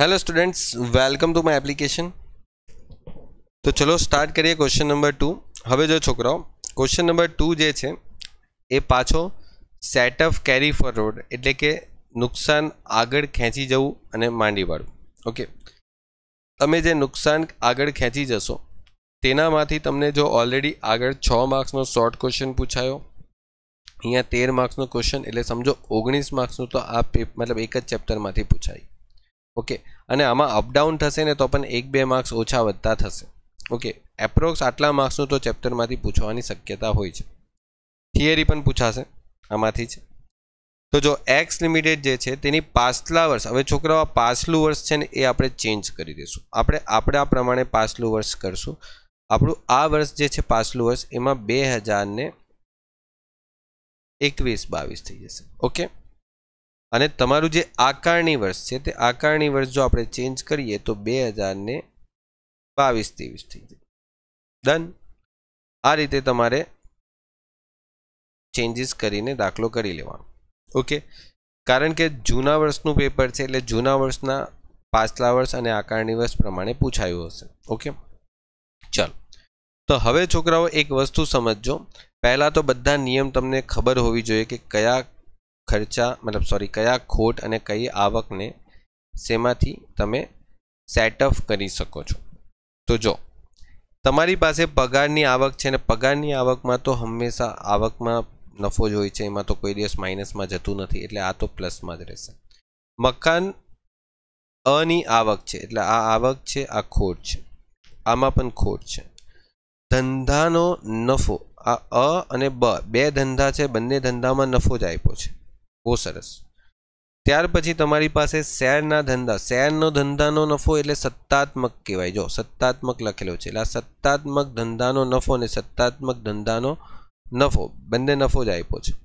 hello students welcome to my application તો ચલો start કરીએ ક્વેશ્ચન નંબર ટુ હવે જો છોકરાઓ ક્વેશ્ચન નંબર ટુ જે છે એ પાછો સેટ ઓફ કેરી ફોરવર્ડ એટલે કે નુકસાન આગળ ખેંચી જવું અને માંડીવાળું ઓકે તમે જે નુકસાન આગળ ખેંચી જશો તેનામાંથી તમને જો ઓલરેડી આગળ છ માર્ક્સનો શોર્ટ ક્વેશ્ચન પૂછાયો અહીંયા તેર માર્ક્સનો ક્વેશ્ચન એટલે સમજો ઓગણીસ માર્ક્સનું તો આ મતલબ એક જ ચેપ્ટરમાંથી પૂછાય ઓકે અને આમાં અપડાઉન થશે ને તો પણ એક બે માર્ક્સ ઓછા વધતા થશે ઓકે એપ્રોક્સ આટલા માર્ક્સનું તો ચેપ્ટરમાંથી પૂછવાની શક્યતા હોય છે થિયરી પણ પૂછાશે આમાંથી જ તો જો એક્સ લિમિટેડ જે છે તેની પાછલા વર્ષ હવે છોકરાઓ પાછલું વર્ષ છે ને એ આપણે ચેન્જ કરી દઈશું આપણે આપણે આ પ્રમાણે પાછલું વર્ષ કરશું આપણું આ વર્ષ જે છે પાછલું વર્ષ એમાં બે હજારને એકવીસ બાવીસ થઈ જશે ઓકે અને તમારું જે આકારણી વર્ષ છે તે આકારણી વર્ષ જો આપણે ચેન્જ કરીએ તો બે હજારને બાવીસ ત્રેવીસ થઈ જાય ડન આ રીતે તમારે ચેન્જીસ કરીને દાખલો કરી લેવાનો ઓકે કારણ કે જૂના વર્ષનું પેપર છે એટલે જૂના વર્ષના પાછલા વર્ષ અને આકારણી વર્ષ પ્રમાણે પૂછાયું હશે ઓકે ચાલો તો હવે છોકરાઓ એક વસ્તુ સમજજો પહેલાં તો બધા નિયમ તમને ખબર હોવી જોઈએ કે કયા ખર્ચા મતલબ સોરી કયા ખોટ અને કઈ આવકને શેમાંથી તમે સેટઅપ કરી શકો છો તો જો તમારી પાસે પગારની આવક છે અને પગારની આવકમાં તો હંમેશા આવકમાં નફો જ હોય છે એમાં તો કોઈ દિવસ માઇનસમાં જતું નથી એટલે આ તો પ્લસમાં જ રહેશે મકાન અની આવક છે એટલે આ આવક છે આ ખોટ છે આમાં પણ ખોટ છે ધંધાનો નફો આ અ અને બ બે ધંધા છે બંને ધંધામાં નફો જ આપ્યો છે બહુ સરસ ત્યાર પછી તમારી પાસે શેરના ધંધા શેરનો ધંધાનો નફો એટલે સત્તાત્મક કહેવાય જો સત્તાત્મક લખેલો છે એટલે આ સત્તાત્મક ધંધાનો નફો અને સત્તાત્મક ધંધાનો નફો બંને નફો જ આપ્યો છે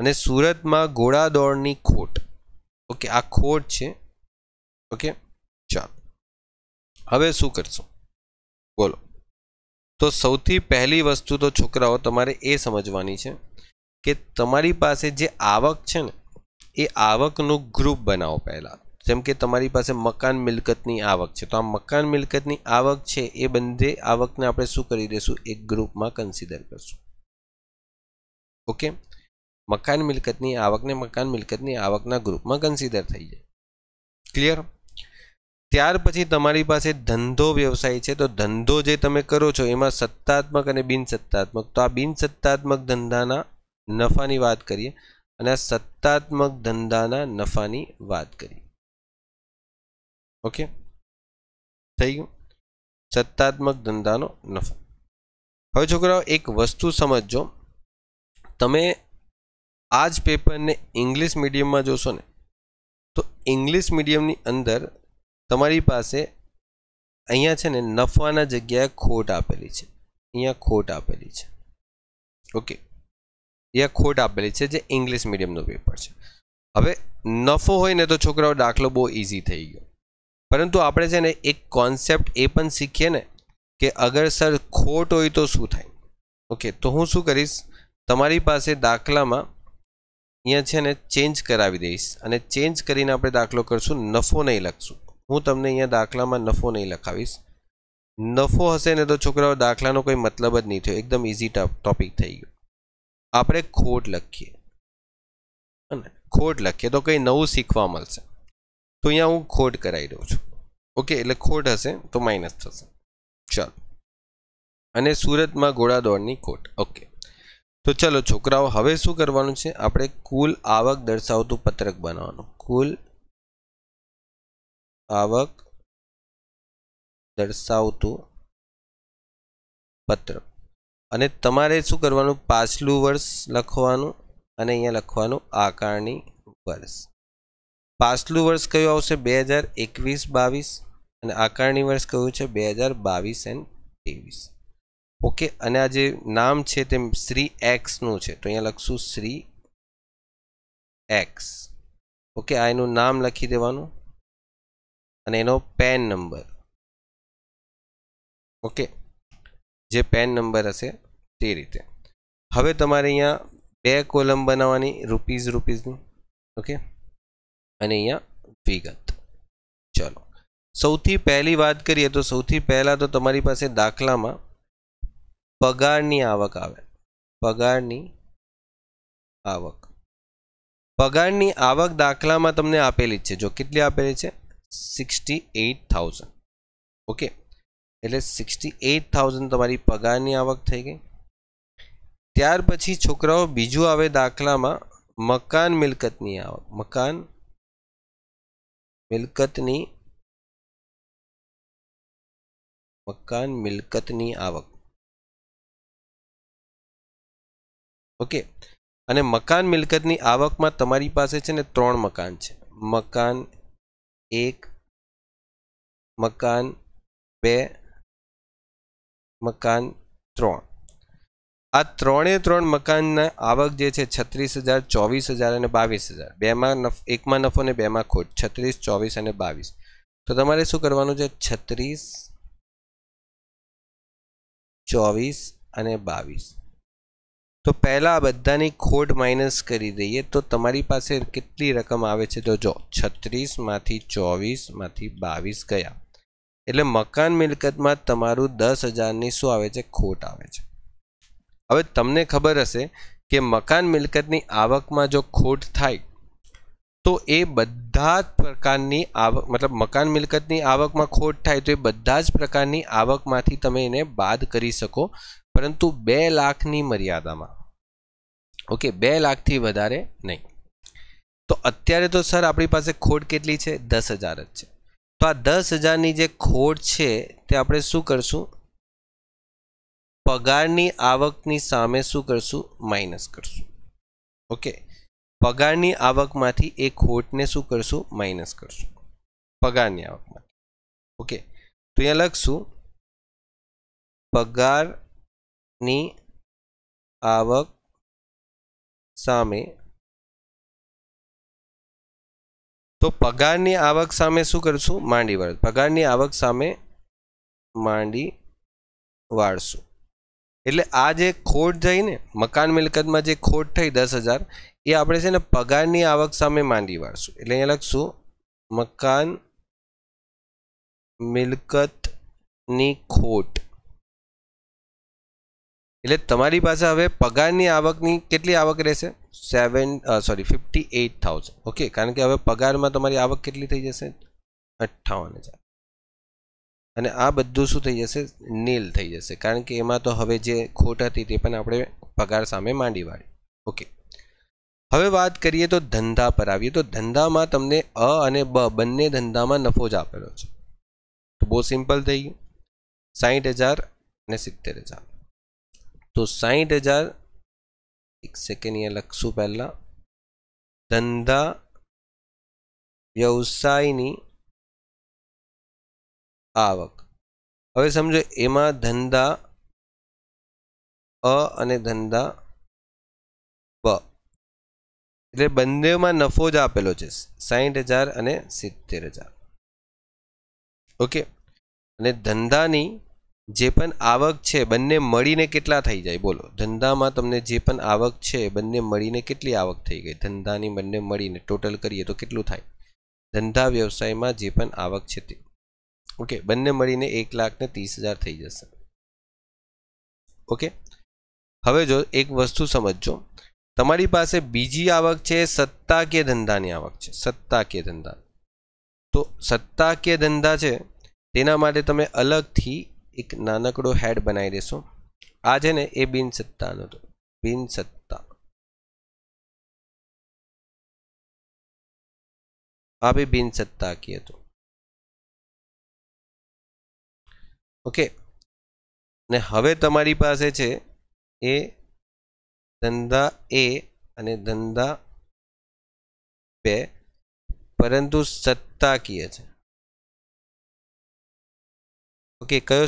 અને સુરતમાં ઘોડા દોડની ખોટ ઓકે આ ખોટ છે ઓકે ચાલો હવે શું કરશો બોલો તો સૌથી પહેલી વસ્તુ તો છોકરાઓ તમારે એ સમજવાની છે કે તમારી પાસે જે આવક છે ને એ આવકનું ગ્રુપ બનાવો પહેલાં જેમ કે તમારી પાસે મકાન મિલકતની આવક છે તો આ મકાન મિલકતની આવક છે એ બંને આવકને આપણે શું કરી દઈશું એક ગ્રુપમાં કન્સિડર કરશું ઓકે મકાન મિલકતની આવકને મકાન મિલકતની આવકના ગ્રુપમાં કન્સિડર થઈ જાય ક્લિયર ત્યાર પછી તમારી પાસે ધંધો વ્યવસાય છે તો ધંધો જે તમે કરો છો એમાં સત્તાત્મક અને બિનસત્તાત્મક તો આ બિનસત્તાત્મક ધંધાના નફાની વાત કરીએ અને આ સત્તાત્મક ધંધાના નફાની વાત કરીએ ઓકે થઈ ગયું સત્તાત્મક ધંધાનો નફો હવે છોકરાઓ એક વસ્તુ સમજો તમે આ જ પેપરને ઇંગ્લિશ મીડિયમમાં જોશો ને તો ઇંગ્લિશ મીડિયમની અંદર તમારી પાસે અહીંયા છે ને નફાના જગ્યાએ ખોટ આપેલી છે અહીંયા ખોટ આપેલી છે ઓકે યા ખોટ આપેલી છે જે ઇંગ્લિશ મીડિયમનું પેપર છે હવે નફો હોય ને તો છોકરાઓ દાખલો બહુ ઇઝી થઈ ગયો પરંતુ આપણે છે ને એક કોન્સેપ્ટ એ પણ શીખીએ ને કે અગર સર ખોટ હોય તો શું થાય ઓકે તો હું શું કરીશ તમારી પાસે દાખલામાં અહીંયા છે ને ચેન્જ કરાવી દઈશ અને ચેન્જ કરીને આપણે દાખલો કરશું નફો નહીં લખશું હું તમને અહીંયા દાખલામાં નફો નહીં લખાવીશ નફો હશે ને તો છોકરાઓ દાખલાનો કોઈ મતલબ જ નહીં થયો એકદમ ઇઝી ટોપિક થઈ ગયો આપણે ખોટ લખીએ અને ખોટ લખીએ તો કંઈ નવું શીખવા મળશે તો અહીંયા હું ખોટ કરાવી દઉં છું ઓકે એટલે ખોટ હશે તો માઇનસ થશે ચાલો અને સુરતમાં ઘોડાદોડની ખોટ ઓકે તો ચાલો છોકરાઓ હવે શું કરવાનું છે આપણે કુલ આવક દર્શાવતું પત્રક બનાવવાનું કુલ આવક દર્શાવતું પત્રક અને તમારે શું કરવાનું પાછલું વર્ષ લખવાનું અને અહીંયા લખવાનું આકારણી વર્ષ પાછલું વર્ષ કયું આવશે બે હજાર એકવીસ બાવીસ અને આકારણી વર્ષ કયું છે બે હજાર બાવીસ એન્ડ ત્રેવીસ ઓકે અને આ જે નામ છે તે શ્રી એક્સનું છે તો અહીંયા લખશું શ્રી એક્સ ઓકે આ એનું નામ લખી દેવાનું અને એનો પેન નંબર ઓકે જે પેન નંબર હશે તે રીતે હવે તમારે અહીંયા બે કોલમ બનાવવાની રૂપીઝ રૂપીઝની ઓકે અને અહીંયા વિગત ચલો સૌથી પહેલી વાત કરીએ તો સૌથી પહેલાં તો તમારી પાસે દાખલામાં પગારની આવક આવે પગારની આવક પગારની આવક દાખલામાં તમને આપેલી જ છે જો કેટલી આપેલી છે સિક્સટી એઇટ થાઉઝન્ડ ઓકે એટલે સિક્સટી એઇટ થાઉઝન્ડ તમારી પગારની આવક થઈ ગઈ ત્યાર પછી છોકરાઓ બીજું આવે દાખલામાં મકાન મિલકતની આવક મકાન મિલકતની મકાન મિલકતની આવક ઓકે અને મકાન મિલકતની આવકમાં તમારી પાસે છે ને ત્રણ મકાન છે મકાન એક મકાન બે મકાન ત્રણ આ ત્રણે ત્રણ મકાનના આવક જે છે છત્રીસ હજાર ચોવીસ હજાર અને બાવીસ હજાર બેમાં નફ એકમાં નફો ને બેમાં ખોટ છત્રીસ ચોવીસ અને બાવીસ તો તમારે શું કરવાનું છે છત્રીસ ચોવીસ અને બાવીસ તો પહેલાં આ બધાની ખોટ માઇનસ કરી દઈએ તો તમારી પાસે કેટલી રકમ આવે છે તો જો છત્રીસમાંથી ચોવીસમાંથી બાવીસ ગયા એટલે મકાન મિલકતમાં તમારું દસ હજારની શું આવે છે ખોટ આવે છે હવે તમને ખબર હશે કે મકાન મિલકતની આવકમાં જો ખોટ થાય તો એ બધા જ પ્રકારની આવક મતલબ મકાન મિલકતની આવકમાં ખોટ થાય તો એ બધા જ પ્રકારની આવકમાંથી તમે એને બાદ કરી શકો પરંતુ બે લાખની મર્યાદામાં ઓકે બે લાખથી વધારે નહીં તો અત્યારે તો સર આપણી પાસે ખોટ કેટલી છે દસ હજાર જ છે તો આ દસ હજારની જે ખોટ છે તે આપણે શું કરશું પગારની આવકની સામે શું કરશું માઇનસ કરશું ઓકે પગારની આવકમાંથી એ ખોટને શું કરશું માઇનસ કરશું પગારની આવકમાં ઓકે તો અહીંયા લખશું પગારની આવક સામે તો પગારની આવક સામે શું કરશું માંડી વાળ પગારની આવક સામે માંડી વાળશું એટલે આ જે ખોટ થઈ ને મકાન મિલકતમાં જે ખોટ થઈ દસ હજાર એ આપણે છે ને પગારની આવક સામે માંડી વાળશું એટલે અહીંયા લખશું મકાન મિલકતની ખોટ એટલે તમારી પાસે હવે પગારની આવકની કેટલી આવક રહેશે seven sorry fifty eight thousand okay કારણ કે હવે પગારમાં તમારી આવક કેટલી થઈ જશે અઠ્ઠાવન હજાર અને આ બધું શું થઈ જશે નીલ થઈ જશે કારણ કે એમાં તો હવે જે ખોટ હતી તે પણ આપણે પગાર સામે માંડી વાળી ઓકે હવે વાત કરીએ તો ધંધા પર આવીએ તો ધંધામાં તમને અ અને બ બંને ધંધામાં નફો જ આપેલો છે તો બહુ સિમ્પલ થઈ ગયું સાઠ હજાર અને સિત્તેર હજાર તો સાઠ હજાર એક સેકન્ડ અહીંયા લખશું પહેલાં ધંધા વ્યવસાયની આવક હવે સમજો એમાં ધંધા અ અને ધંધા બ એટલે બંનેમાં નફો જ આપેલો છે સાહીઠ હજાર અને સિત્તેર હજાર ઓકે અને ધંધાની જે પણ આવક છે બંને મળીને કેટલા થઈ જાય બોલો ધંધામાં તમને જે પણ આવક છે બંને મળીને કેટલી આવક થઈ ગઈ ધંધાની બંને મળીને ટોટલ કરીએ તો કેટલું થાય ધંધા વ્યવસાયમાં જે પણ આવક છે તે ઓકે બંને મળીને એક લાખ ને ત્રીસ હજાર થઈ જશે ઓકે હવે જો એક વસ્તુ સમજજો તમારી પાસે બીજી આવક છે સત્તા કે ધંધાની આવક છે સત્તા કે ધંધા તો સત્તા કે ધંધા છે તેના માટે તમે અલગથી એક નાનકડો હેડ બનાવી દઈશું આ છે ને એ બિન સત્તાનો હતો બિન આ બી બિન કી હતું ઓકે ને હવે તમારી પાસે છે એ ધંધા એ અને ધંધા બે પરંતુ સત્તાકીય છે ઓકે કયો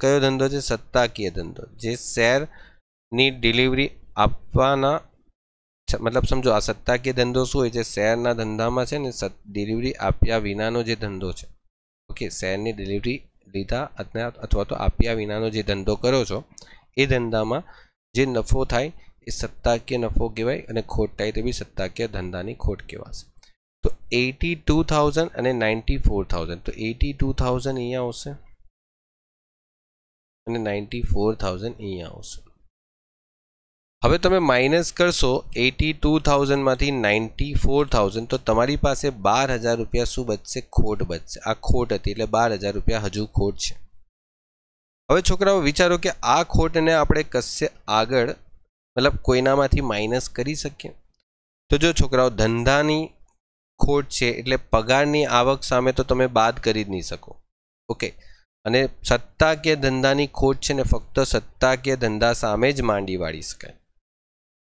કયો ધંધો છે સત્તાકીય ધંધો જે શેરની ડિલિવરી આપવાના મતલબ સમજો આ સત્તાકીય ધંધો શું હોય છે શેરના ધંધામાં છે ને ડિલિવરી આપ્યા વિનાનો જે ધંધો છે ઓકે શેરની ડિલિવરી લીધા અથવા તો આપ્યા વિનાનો જે ધંધો કરો છો એ ધંધામાં જે નફો થાય એ સત્તાકીય નફો કહેવાય અને ખોટ થાય તે બી સત્તાકીય ધંધાની ખોટ કહેવાશે તો એટી ટુ થાઉઝન્ડ અને નાઇન્ટી ફોર થાઉઝન્ડ તો એટી ટુ થાઉઝન્ડ અહીંયા આવશે અને નાઇન્ટી ફોર થાઉઝન્ડ અહીંયા આવશે હવે તમે માઇનસ કરશો એટી ટુ થાઉઝન્ડમાંથી નાઇન્ટી ફોર થાઉઝન્ડ તો તમારી પાસે બાર હજાર રૂપિયા શું બચશે ખોટ બચશે આ ખોટ હતી એટલે બાર હજાર રૂપિયા હજુ ખોટ છે હવે છોકરાઓ વિચારો કે આ ખોટને આપણે કશે આગળ મતલબ કોઈનામાંથી માઇનસ કરી શકીએ તો જો છોકરાઓ ધંધાની ખોટ છે એટલે પગારની આવક સામે તો તમે બાદ કરી જ નહીં શકો ઓકે અને સત્તાકીય ધંધાની ખોટ છે ને ફક્ત સત્તાકીય ધંધા સામે જ માંડી વાળી શકાય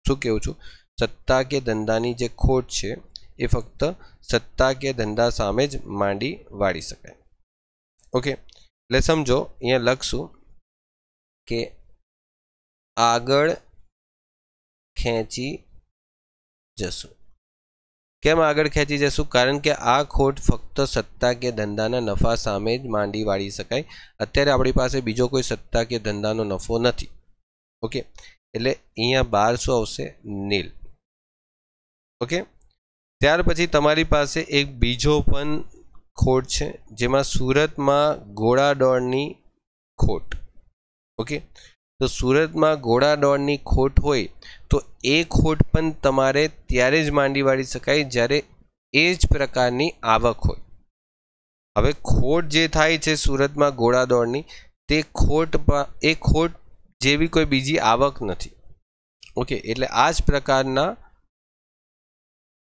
શું કહું છું સત્તાકીય ધંધાની જે ખોટ છે એ ફક્ત સત્તાકીય ધંધા સામે જ માંડી વાળી શકાય ઓકે એટલે સમજો અહીંયા લખશું કે આગળ ખેંચી જશું કેમ આગળ ખેંચી જશું કારણ કે આ ખોટ ફક્ત સત્તા કે ધંધાના નફા સામે જ માંડી વાળી શકાય અત્યારે આપણી પાસે બીજો કોઈ સત્તા કે ધંધાનો નફો નથી ઓકે એટલે અહીંયા બારસો આવશે નીલ ઓકે ત્યાર પછી તમારી પાસે એક બીજો પણ ખોટ છે જેમાં સુરતમાં ઘોડાદોડની ખોટ ઓકે તો સુરતમાં ઘોડાદોડની ખોટ હોય તો એ ખોટ પણ તમારે ત્યારે જ માંડી વાળી શકાય જ્યારે એ જ પ્રકારની આવક હોય હવે ખોટ જે થાય છે સુરતમાં ઘોડાદોડની તે ખોટ એ ખોટ જેવી કોઈ બીજી આવક નથી ઓકે એટલે આ જ પ્રકારના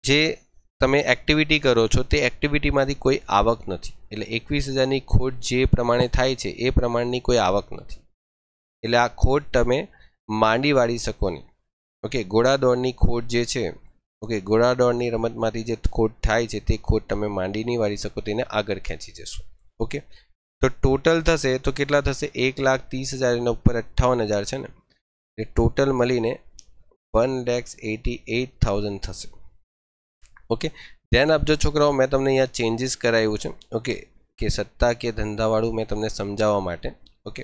જે તમે એક્ટિવિટી કરો છો તે એક્ટિવિટીમાંથી કોઈ આવક નથી એટલે એકવીસ હજારની ખોટ જે પ્રમાણે થાય છે એ પ્રમાણની કોઈ આવક નથી એટલે આ ખોટ તમે માંડી વાળી શકો નહીં ઓકે ઘોડાદોડની ખોટ જે છે ઓકે ઘોડાદોડની રમતમાંથી જે ખોટ થાય છે તે ખોટ તમે માંડી નહીં વાળી શકો તેને આગળ ખેંચી જશો ઓકે તો ટોટલ થશે તો કેટલા થશે એક લાખ ત્રીસ હજાર એના ઉપર અઠ્ઠાવન હજાર છે ને એ ટોટલ મળીને one lakhs eighty eight thousand થશે ઓકે ધ્યાન આપજો છોકરાઓ મેં તમને અહીંયા ચેન્જીસ કરાવ્યું છે ઓકે કે સત્તા કે ધંધાવાળું મેં તમને સમજાવવા માટે ઓકે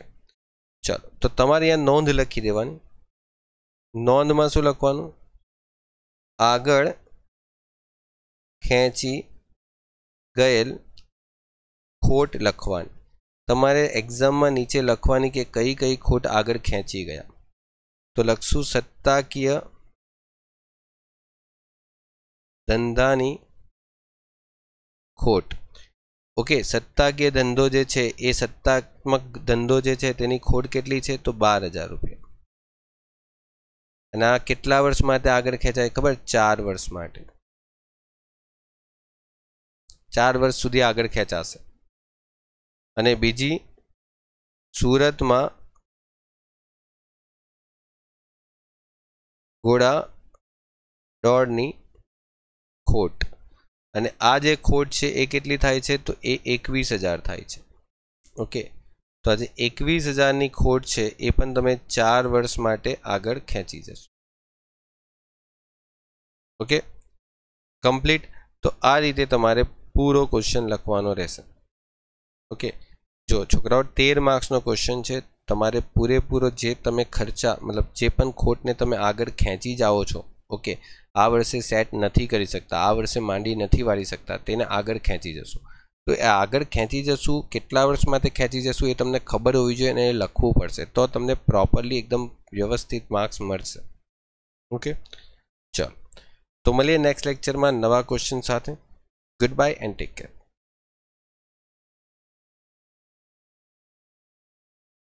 ચાલો તો તમારે અહીંયા નોંધ લખી દેવાની નોંધમાં શું લખવાનું આગળ ખેંચી ગયેલ ખોટ લખવાની તમારે એક્ઝામમાં નીચે લખવાની કે કઈ કઈ ખોટ આગળ ખેંચી ગયા તો લખશું સત્તાકીય ધંધાની ખોટ ઓકે સત્તાકીય ધંધો જે છે એ સત્તાત્મક ધંધો જે છે તેની ખોટ કેટલી છે તો બાર હજાર રૂપિયા અને આ કેટલા વર્ષ માટે આગળ ખેંચાય ખબર ચાર વર્ષ માટે ચાર વર્ષ સુધી આગળ ખેંચાશે અને બીજી સુરતમાં ઘોડા દોડની ખોટ અને આ જે ખોટ છે એ કેટલી થાય છે તો એ એકવીસ હજાર થાય છે ઓકે તો આજે એકવીસ હજારની ખોટ છે એ પણ તમે ચાર વર્ષ માટે આગળ ખેંચી જશો ઓકે કમ્પ્લીટ તો આ રીતે તમારે પૂરો ક્વેશ્ચન લખવાનો રહેશે ઓકે જો છોકરાઓ તેર માર્ક્સનો ક્વેશ્ચન છે તમારે પૂરેપૂરો જે તમે ખર્ચા મતલબ જે પણ ખોટને તમે આગળ ખેંચી જાઓ છો ઓકે આ વર્ષે સેટ નથી કરી શકતા આ વર્ષે માંડી નથી વાળી શકતા તેને આગળ ખેંચી જશું તો એ આગળ ખેંચી જશું કેટલા વર્ષ માટે ખેંચી જશું એ તમને ખબર હોવી જોઈએ અને એ લખવું પડશે તો તમને પ્રોપરલી એકદમ વ્યવસ્થિત માર્ક્સ મળશે ઓકે ચાલો તો મળીએ નેક્સ્ટ લેક્ચરમાં નવા ક્વેશ્ચન સાથે good bye and take care